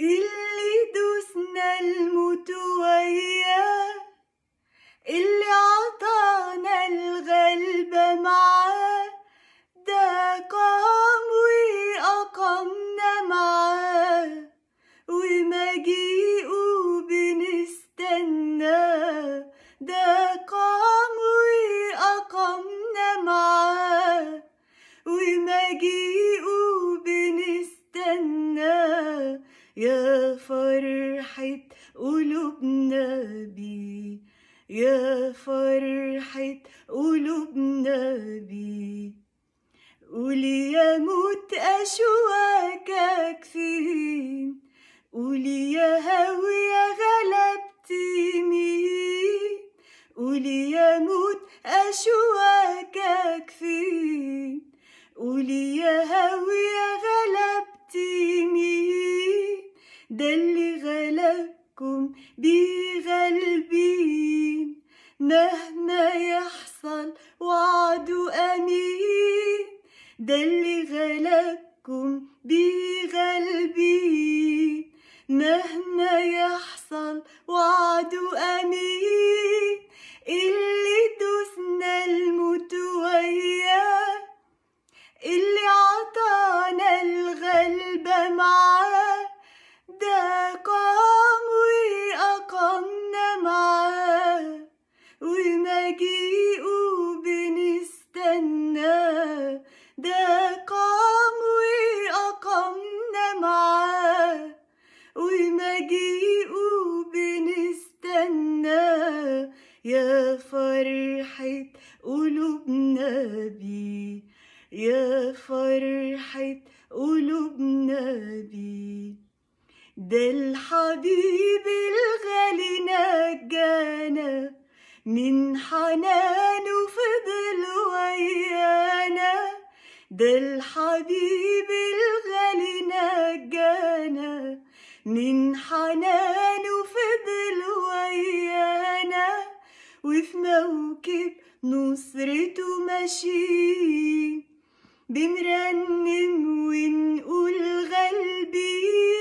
اللي دوسنا الموت وياه اللي عطانا الغلبة معاه قلوبنا بي يا فرحة قلوبنا بي قولي يا موت أشواكك فين قولي يا هوي غلبت مين قولي يا موت أشواكك فين قولي يا هوي غلبت مين اللي بغالبين مهما يحصل وعدوا أمين ده اللي غلبكم بغلبين مهما يحصل وعدوا أمين قلوبنا بيه يا فرحة قلوبنا بيه ده الحبيب الغالي نجانا من حنانه فضل ويانا ده الحبيب الغالي نجانا من حنانه فضل ويانا وفي موكب نصرته ماشي بنرنم ونقول غلبي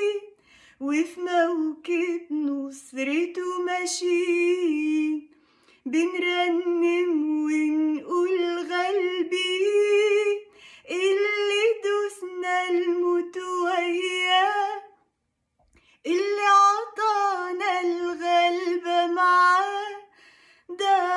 وفي موكب نصرته ماشي بنرنم ونقول غلبي اللي دوسنا الموت وياه اللي عطانا الغلبة معاه ده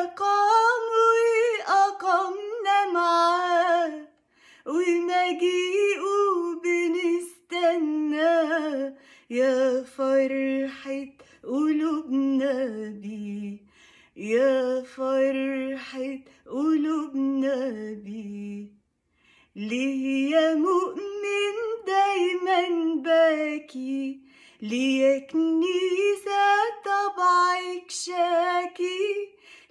قمري أقمنا معاه ومجيئه بنستناه يا فرحة قلوبنا بيه يا فرحة قلوبنا بيه ليه يا مؤمن دايما باكي ليه يا كنيسة طبعك شاكي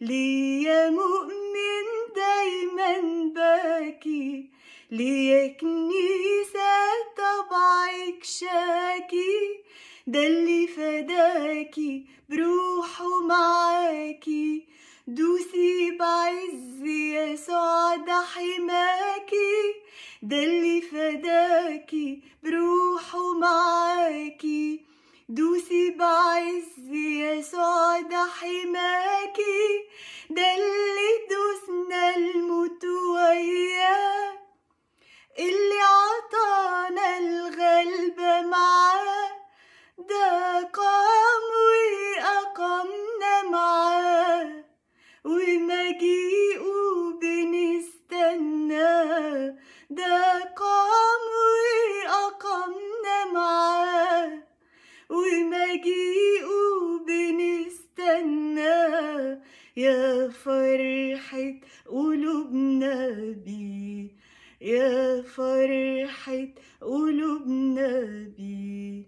ليا مؤمن دايما باكي ليا كنيسة طبعك شاكي ده اللي فداكي بروحه معاكي دوسي بعز يسوع ده حماكي ده اللي فداكي بروحه معاكي دوسي بعز يا قام وأقمنا معاه ومجيئه بنستناه يا فرحة قلوبنا بيه يا فرحة قلوبنا بيه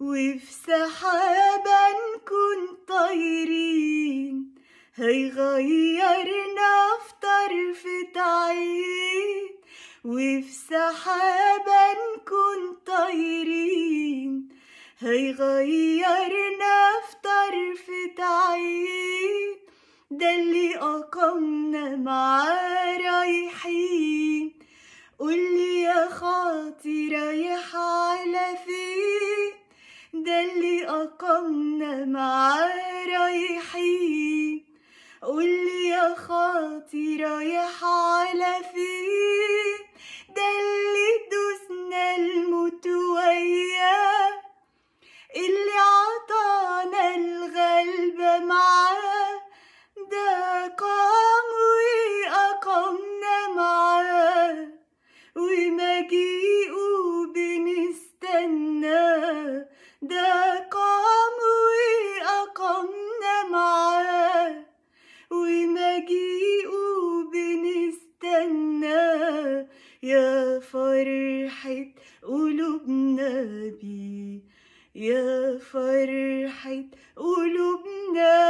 وفي سحابة نكون طايرين هيغيرنا في طرفة عين وفي سحابة نكون طايرين هيغيرنا في طرفة عين ده اللي أقمنا معاه رايحين قولي يا خاطي رايح على فين ده اللي أقمنا معاه رايحين قولي يا خاطي رايح فرحة قلوبنا بيه يا فرحة قلوبنا